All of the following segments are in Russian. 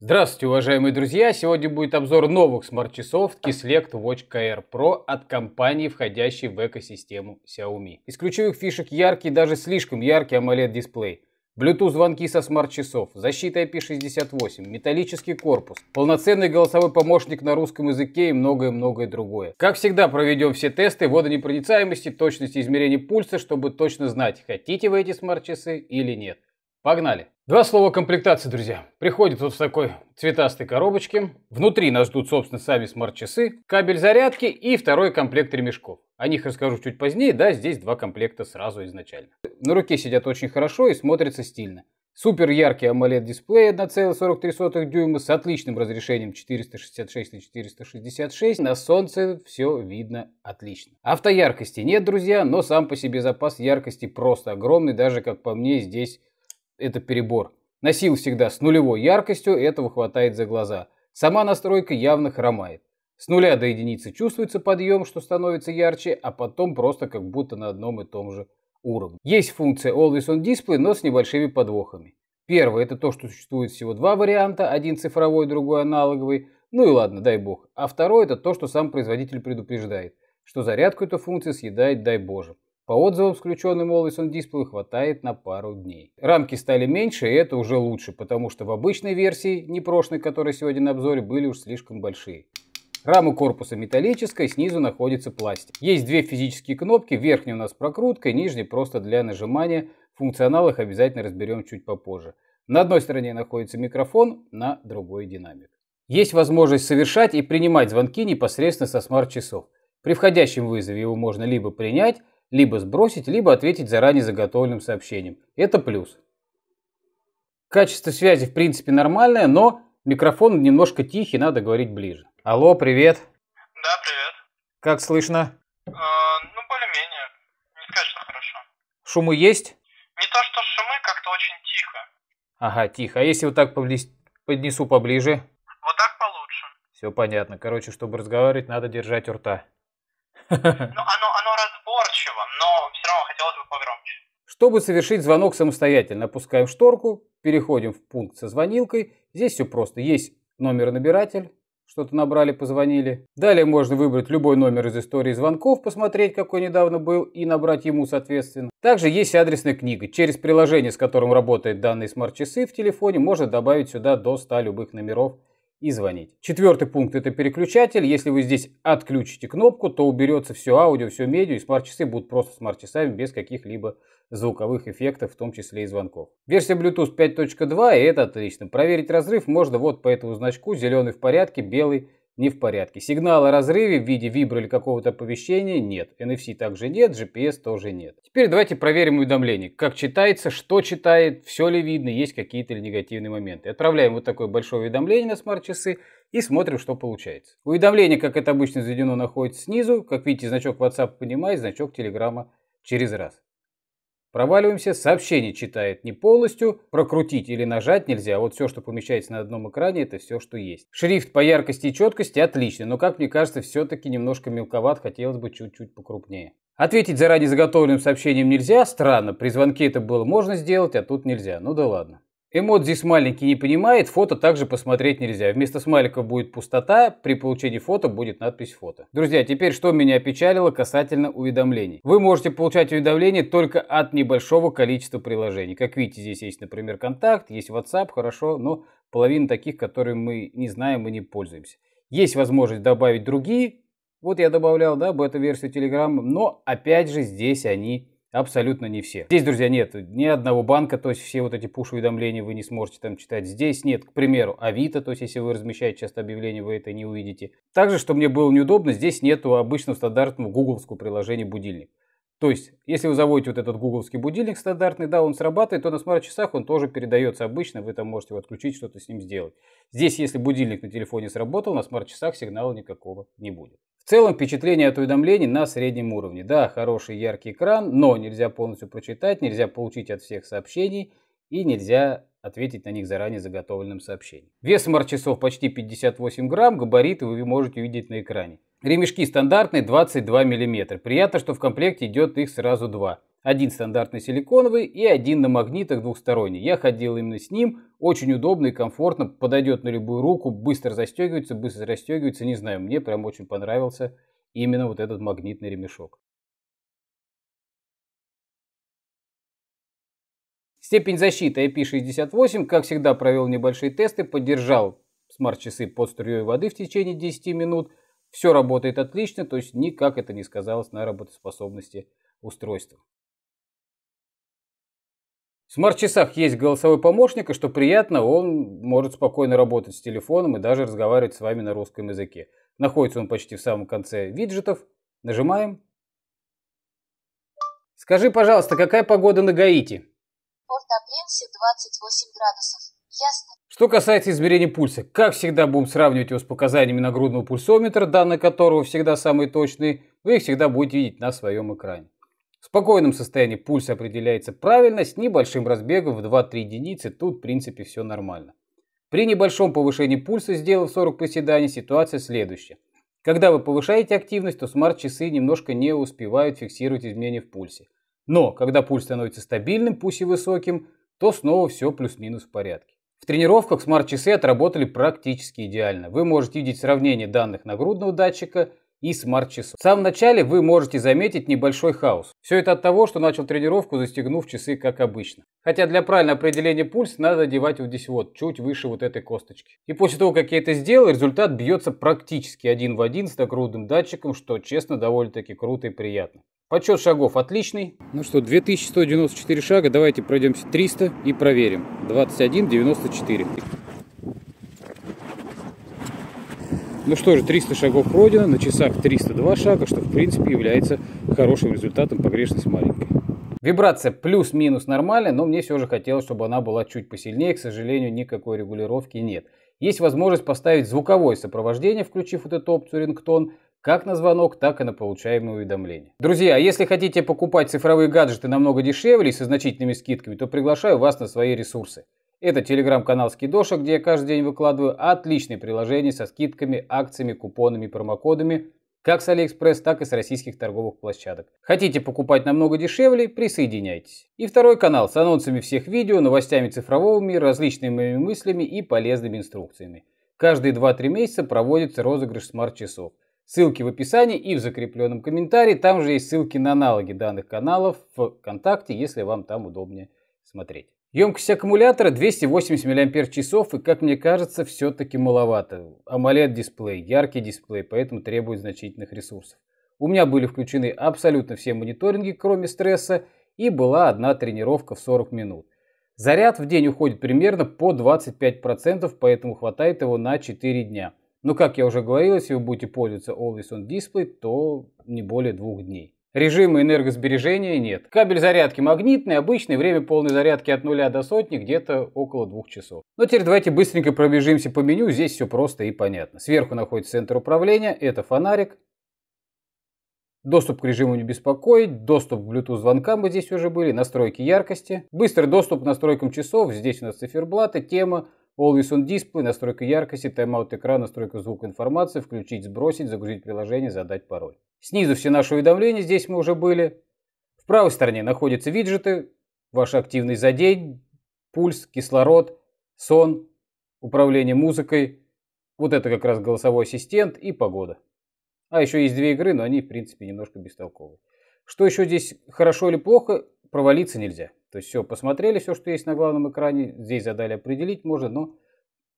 Здравствуйте, уважаемые друзья! Сегодня будет обзор новых смарт-часов Kislect Watch KR Pro от компании, входящей в экосистему Xiaomi. Из ключевых фишек яркий, даже слишком яркий AMOLED-дисплей, Bluetooth-звонки со смарт-часов, защита IP68, металлический корпус, полноценный голосовой помощник на русском языке и многое-многое другое. Как всегда, проведем все тесты водонепроницаемости, точности измерения пульса, чтобы точно знать, хотите вы эти смарт-часы или нет. Погнали! Два слова комплектации, друзья. Приходит вот в такой цветастой коробочке. Внутри нас ждут, собственно, сами смарт-часы, кабель зарядки и второй комплект ремешков. О них расскажу чуть позднее, да, здесь два комплекта сразу изначально. На руке сидят очень хорошо и смотрятся стильно. Супер яркий AMOLED-дисплей 1,43 дюйма с отличным разрешением 466 на 466. На солнце все видно отлично. Автояркости нет, друзья, но сам по себе запас яркости просто огромный, даже, как по мне, здесь это перебор. Носил всегда с нулевой яркостью, этого хватает за глаза. Сама настройка явно хромает. С нуля до единицы чувствуется подъем, что становится ярче, а потом просто как будто на одном и том же уровне. Есть функция Always on Display, но с небольшими подвохами. Первое – это то, что существует всего два варианта, один цифровой, другой аналоговый, ну и ладно, дай бог. А второе – это то, что сам производитель предупреждает, что зарядку эта функция съедает, дай боже. По отзывам с включенным Always On Display хватает на пару дней. Рамки стали меньше, и это уже лучше, потому что в обычной версии, не прошлой, которая сегодня на обзоре, были уж слишком большие. Рама корпуса металлическая, снизу находится пластик. Есть две физические кнопки, верхняя у нас прокрутка, нижняя просто для нажимания. Функционал их обязательно разберем чуть попозже. На одной стороне находится микрофон, на другой динамик. Есть возможность совершать и принимать звонки непосредственно со смарт-часов. При входящем вызове его можно либо принять, либо сбросить, либо ответить заранее заготовленным сообщением. Это плюс. Качество связи в принципе нормальное, но микрофон немножко тихий, надо говорить ближе. Алло, привет. Да, привет. Как слышно? Э, ну, более-менее. Не сказать, что хорошо. Шумы есть? Не то, что шумы, как-то очень тихо. Ага, тихо. А если вот так повли... поднесу поближе? Вот так получше. Все понятно. Короче, чтобы разговаривать, надо держать у рта. Ну, а разговорчиво, но все равно хотелось бы погромче. Чтобы совершить звонок самостоятельно, опускаем шторку, переходим в пункт со звонилкой. Здесь все просто. Есть номер-набиратель, что-то набрали, позвонили. Далее можно выбрать любой номер из истории звонков, посмотреть, какой недавно был, и набрать ему соответственно. Также есть адресная книга. Через приложение, с которым работает данные смарт-часы в телефоне, можно добавить сюда до 100 любых номеров и звонить. Четвертый пункт – это переключатель. Если вы здесь отключите кнопку, то уберется все аудио, все медиа, и смарт-часы будут просто смарт-часами без каких-либо звуковых эффектов, в том числе и звонков. Версия Bluetooth 5.2, и это отлично. Проверить разрыв можно вот по этому значку, зеленый в порядке, белый не в порядке. Сигнала о разрыве в виде вибра или какого-то оповещения нет. NFC также нет, GPS тоже нет. Теперь давайте проверим уведомление. Как читается, что читает, все ли видно, есть какие-то ли негативные моменты. Отправляем вот такое большое уведомление на смарт-часы и смотрим, что получается. Уведомление, как это обычно заведено, находится снизу. Как видите, значок WhatsApp понимает, значок Telegram через раз. Проваливаемся, сообщение читает не полностью, прокрутить или нажать нельзя. Вот все, что помещается на одном экране, это все, что есть. Шрифт по яркости и четкости отличный, но, как мне кажется, все-таки немножко мелковат, хотелось бы чуть-чуть покрупнее. Ответить заранее заготовленным сообщением нельзя, странно, при звонке это было можно сделать, а тут нельзя, ну да ладно. Эмодзи здесь маленький не понимает, фото также посмотреть нельзя. Вместо смайлика будет пустота, при получении фото будет надпись «фото». Друзья, теперь что меня опечалило касательно уведомлений. Вы можете получать уведомления только от небольшого количества приложений. Как видите, здесь есть, например, контакт, есть WhatsApp, хорошо, но половина таких, которые мы не знаем и не пользуемся. Есть возможность добавить другие, вот я добавлял, да, бета-версию Telegram, но опять же здесь они Абсолютно не все. Здесь, друзья, нет ни одного банка, то есть все вот эти пуш-уведомления вы не сможете там читать. Здесь нет, к примеру, Авито, то есть если вы размещаете часто объявления, вы это не увидите. Также, что мне было неудобно, здесь нету обычного стандартного гугловского приложения будильник. То есть, если вы заводите вот этот гугловский будильник стандартный, да, он срабатывает, то на смарт-часах он тоже передается обычно, вы там можете его отключить, что-то с ним сделать. Здесь, если будильник на телефоне сработал, на смарт-часах сигнала никакого не будет. В целом, впечатление от уведомлений на среднем уровне. Да, хороший яркий экран, но нельзя полностью прочитать, нельзя получить от всех сообщений и нельзя ответить на них заранее заготовленным сообщением. Вес смарт-часов почти 58 грамм, габариты вы можете увидеть на экране. Ремешки стандартные 22 мм. Приятно, что в комплекте идет их сразу два. Один стандартный силиконовый и один на магнитах двухсторонний. Я ходил именно с ним. Очень удобно и комфортно. Подойдет на любую руку. Быстро застегивается, быстро расстегивается. Не знаю, мне прям очень понравился именно вот этот магнитный ремешок. Степень защиты IP68, как всегда, провел небольшие тесты, поддержал смарт-часы под струей воды в течение 10 минут – все работает отлично, то есть никак это не сказалось на работоспособности устройства. В смарт-часах есть голосовой помощник, и что приятно, он может спокойно работать с телефоном и даже разговаривать с вами на русском языке. Находится он почти в самом конце виджетов. Нажимаем. Скажи, пожалуйста, какая погода на Гаити? Порт-Апренсе 28 градусов. Ясно. Что касается измерения пульса, как всегда будем сравнивать его с показаниями нагрудного пульсометра, данные которого всегда самые точные, вы их всегда будете видеть на своем экране. В спокойном состоянии пульс определяется правильно, с небольшим разбегом в 2-3 единицы, тут в принципе все нормально. При небольшом повышении пульса, сделав 40 приседаний, ситуация следующая. Когда вы повышаете активность, то смарт-часы немножко не успевают фиксировать изменения в пульсе. Но когда пульс становится стабильным, пусть и высоким, то снова все плюс-минус в порядке. В тренировках смарт-часы отработали практически идеально. Вы можете видеть сравнение данных нагрудного датчика и смарт-часов. В самом начале вы можете заметить небольшой хаос. Все это от того, что начал тренировку, застегнув часы как обычно. Хотя для правильного определения пульса надо одевать вот здесь вот, чуть выше вот этой косточки. И после того, как я это сделал, результат бьется практически один в один с нагрудным датчиком, что, честно, довольно-таки круто и приятно. Подсчет шагов отличный. Ну что, 2194 шага, давайте пройдемся 300 и проверим. 21,94. Ну что же, 300 шагов пройдено, на часах 302 шага, что в принципе является хорошим результатом, погрешность маленькая. Вибрация плюс-минус нормальная, но мне все же хотелось, чтобы она была чуть посильнее. К сожалению, никакой регулировки нет. Есть возможность поставить звуковое сопровождение, включив вот эту опцию рингтон – как на звонок, так и на получаемые уведомления. Друзья, а если хотите покупать цифровые гаджеты намного дешевле и со значительными скидками, то приглашаю вас на свои ресурсы. Это телеграм-канал Скидоша, где я каждый день выкладываю отличные приложения со скидками, акциями, купонами, промокодами, как с Алиэкспресс, так и с российских торговых площадок. Хотите покупать намного дешевле? Присоединяйтесь. И второй канал с анонсами всех видео, новостями цифрового мира, различными моими мыслями и полезными инструкциями. Каждые 2-3 месяца проводится розыгрыш смарт-часов – Ссылки в описании и в закрепленном комментарии. Там же есть ссылки на аналоги данных каналов в ВКонтакте, если вам там удобнее смотреть. Емкость аккумулятора 280 мАч и, как мне кажется, все-таки маловато. AMOLED-дисплей, яркий дисплей, поэтому требует значительных ресурсов. У меня были включены абсолютно все мониторинги, кроме стресса, и была одна тренировка в 40 минут. Заряд в день уходит примерно по 25%, поэтому хватает его на 4 дня. Но, ну, как я уже говорил, если вы будете пользоваться Always On Display, то не более двух дней. Режима энергосбережения нет. Кабель зарядки магнитный, обычный, время полной зарядки от нуля до сотни где-то около двух часов. Но теперь давайте быстренько пробежимся по меню, здесь все просто и понятно. Сверху находится центр управления, это фонарик, Доступ к режиму не беспокоить, доступ к Bluetooth звонкам мы здесь уже были, настройки яркости, быстрый доступ к настройкам часов, здесь у нас циферблаты, тема, Always on Display, настройка яркости, тайм-аут экрана, настройка звука информации, включить, сбросить, загрузить приложение, задать пароль. Снизу все наши уведомления, здесь мы уже были. В правой стороне находятся виджеты, ваш активный за день, пульс, кислород, сон, управление музыкой. Вот это как раз голосовой ассистент и погода. А еще есть две игры, но они, в принципе, немножко бестолковые. Что еще здесь хорошо или плохо, провалиться нельзя. То есть все, посмотрели все, что есть на главном экране, здесь задали определить можно, но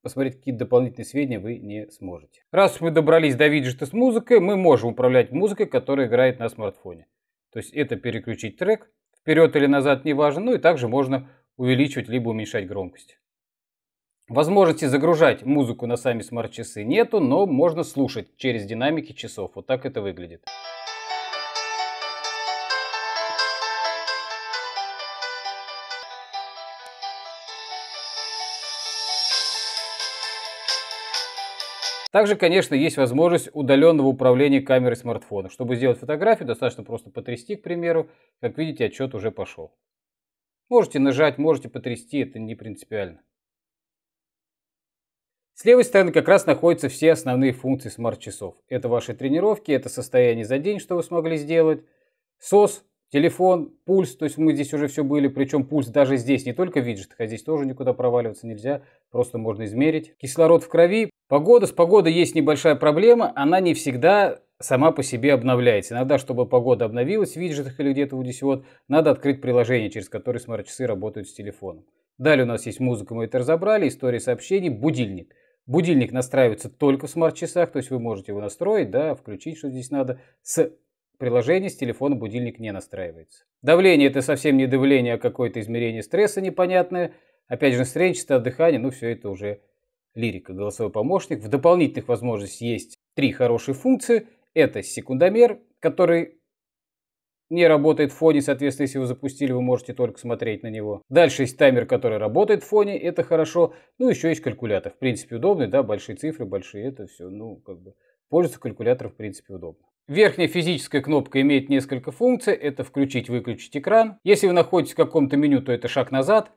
посмотреть какие-то дополнительные сведения вы не сможете. Раз мы добрались до виджета с музыкой, мы можем управлять музыкой, которая играет на смартфоне. То есть это переключить трек, вперед или назад не важно, ну и также можно увеличивать либо уменьшать громкость. Возможности загружать музыку на сами смарт-часы нету, но можно слушать через динамики часов. Вот так это выглядит. Также, конечно, есть возможность удаленного управления камерой смартфона. Чтобы сделать фотографию, достаточно просто потрясти, к примеру. Как видите, отчет уже пошел. Можете нажать, можете потрясти, это не принципиально. С левой стороны как раз находятся все основные функции смарт-часов. Это ваши тренировки, это состояние за день, что вы смогли сделать, SOS, Телефон, пульс, то есть мы здесь уже все были, причем пульс даже здесь, не только в виджетах, а здесь тоже никуда проваливаться нельзя, просто можно измерить. Кислород в крови, погода, с погодой есть небольшая проблема, она не всегда сама по себе обновляется. Иногда, чтобы погода обновилась в виджетах или где-то вот здесь вот, надо открыть приложение, через которое смарт-часы работают с телефоном. Далее у нас есть музыка, мы это разобрали, история сообщений, будильник. Будильник настраивается только в смарт-часах, то есть вы можете его настроить, да, включить, что здесь надо, с приложении с телефона будильник не настраивается. Давление – это совсем не давление, а какое-то измерение стресса непонятное. Опять же, настроение, частота дыхания, ну все это уже лирика, голосовой помощник. В дополнительных возможностях есть три хорошие функции. Это секундомер, который не работает в фоне, соответственно, если его запустили, вы можете только смотреть на него. Дальше есть таймер, который работает в фоне, это хорошо. Ну, еще есть калькулятор. В принципе, удобный, да, большие цифры, большие это все. Ну, как бы, пользоваться калькулятором, в принципе, удобно. Верхняя физическая кнопка имеет несколько функций. Это включить-выключить экран. Если вы находитесь в каком-то меню, то это шаг назад.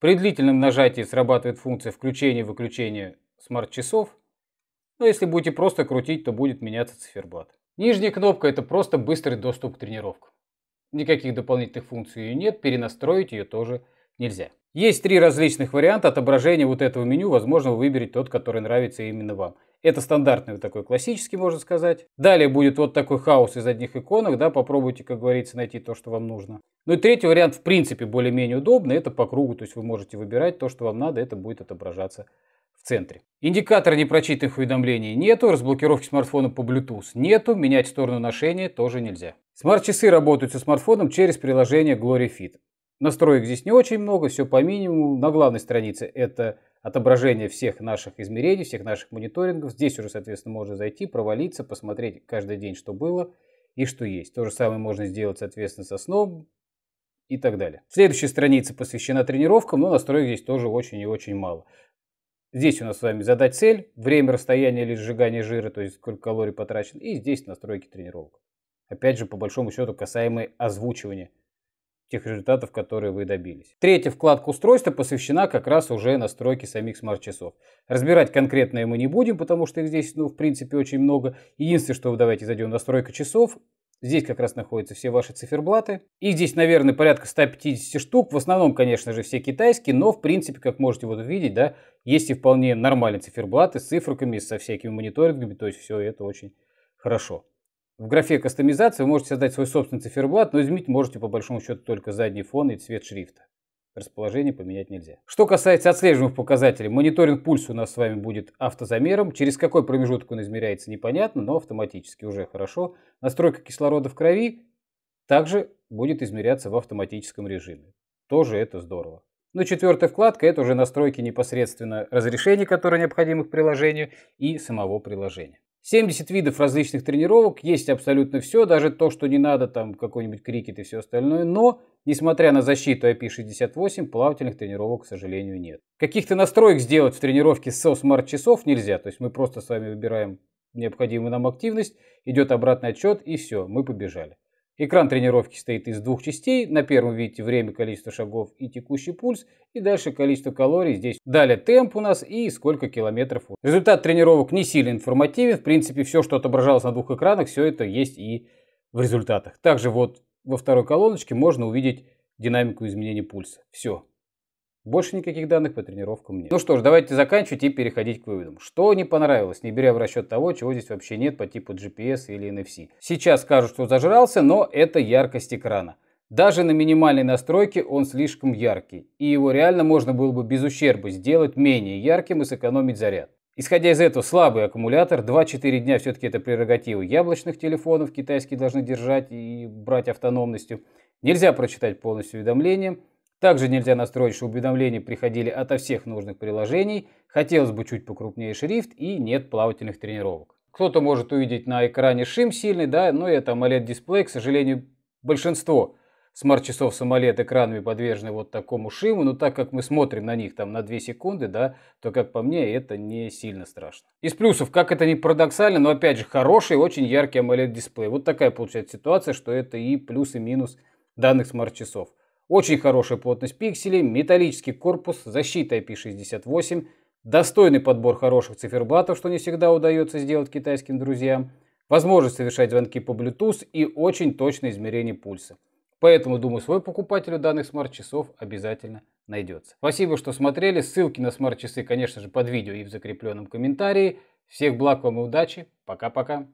При длительном нажатии срабатывает функция включения-выключения смарт-часов. Но ну, если будете просто крутить, то будет меняться циферблат. Нижняя кнопка – это просто быстрый доступ к тренировкам. Никаких дополнительных функций ее нет, перенастроить ее тоже нельзя. Есть три различных варианта отображения вот этого меню, возможно, вы выберете тот, который нравится именно вам – это стандартный вот такой классический, можно сказать. Далее будет вот такой хаос из одних иконок, да, попробуйте, как говорится, найти то, что вам нужно. Ну и третий вариант, в принципе, более-менее удобный, это по кругу, то есть вы можете выбирать то, что вам надо, это будет отображаться в центре. Индикатора непрочитанных уведомлений нету, разблокировки смартфона по Bluetooth нету, менять сторону ношения тоже нельзя. Смарт-часы работают со смартфоном через приложение Glory Fit. Настроек здесь не очень много, все по минимуму. На главной странице это отображение всех наших измерений, всех наших мониторингов. Здесь уже, соответственно, можно зайти, провалиться, посмотреть каждый день, что было и что есть. То же самое можно сделать, соответственно, со сном и так далее. Следующая страница посвящена тренировкам, но настроек здесь тоже очень и очень мало. Здесь у нас с вами задать цель, время, расстояние или сжигание жира, то есть сколько калорий потрачено, и здесь настройки тренировок. Опять же, по большому счету, касаемые озвучивания тех результатов, которые вы добились. Третья вкладка устройства посвящена как раз уже настройке самих смарт-часов. Разбирать конкретно мы не будем, потому что их здесь, ну, в принципе, очень много. Единственное, что давайте зайдем в настройку часов, Здесь как раз находятся все ваши циферблаты. И здесь, наверное, порядка 150 штук. В основном, конечно же, все китайские, но, в принципе, как можете вот увидеть, да, есть и вполне нормальные циферблаты с цифрками, со всякими мониторингами, то есть все это очень хорошо. В графе «Кастомизация» вы можете создать свой собственный циферблат, но изменить можете по большому счету только задний фон и цвет шрифта. Расположение поменять нельзя. Что касается отслеживаемых показателей, мониторинг пульса у нас с вами будет автозамером. Через какой промежуток он измеряется, непонятно, но автоматически уже хорошо. Настройка кислорода в крови также будет измеряться в автоматическом режиме. Тоже это здорово. Ну, четвертая вкладка – это уже настройки непосредственно разрешений, которые необходимы к приложению, и самого приложения. 70 видов различных тренировок, есть абсолютно все, даже то, что не надо, там какой-нибудь крикет и все остальное, но, несмотря на защиту IP68, плавательных тренировок, к сожалению, нет. Каких-то настроек сделать в тренировке со смарт-часов нельзя, то есть мы просто с вами выбираем необходимую нам активность, идет обратный отчет и все, мы побежали. Экран тренировки состоит из двух частей. На первом видите время, количество шагов и текущий пульс. И дальше количество калорий. Здесь далее темп у нас и сколько километров. Результат тренировок не сильно информативен. В принципе, все, что отображалось на двух экранах, все это есть и в результатах. Также вот во второй колоночке можно увидеть динамику изменения пульса. Все. Больше никаких данных по тренировкам нет. Ну что ж, давайте заканчивать и переходить к выводам. Что не понравилось, не беря в расчет того, чего здесь вообще нет по типу GPS или NFC. Сейчас скажут, что зажрался, но это яркость экрана. Даже на минимальной настройке он слишком яркий, и его реально можно было бы без ущерба сделать менее ярким и сэкономить заряд. Исходя из этого, слабый аккумулятор, 2-4 дня все-таки это прерогатива яблочных телефонов, китайские должны держать и брать автономностью. Нельзя прочитать полностью уведомления. Также нельзя настроить, чтобы уведомления приходили ото всех нужных приложений, хотелось бы чуть покрупнее шрифт и нет плавательных тренировок. Кто-то может увидеть на экране шим сильный, да, но это AMOLED-дисплей, к сожалению, большинство смарт-часов с AMOLED-экранами подвержены вот такому шиму, но так как мы смотрим на них там на 2 секунды, да, то, как по мне, это не сильно страшно. Из плюсов, как это не парадоксально, но опять же, хороший, очень яркий AMOLED-дисплей. Вот такая получается ситуация, что это и плюс, и минус данных смарт-часов. Очень хорошая плотность пикселей, металлический корпус, защита IP68, достойный подбор хороших циферблатов, что не всегда удается сделать китайским друзьям, возможность совершать звонки по Bluetooth и очень точное измерение пульса. Поэтому, думаю, свой покупателю данных смарт-часов обязательно найдется. Спасибо, что смотрели. Ссылки на смарт-часы, конечно же, под видео и в закрепленном комментарии. Всех благ вам и удачи. Пока-пока.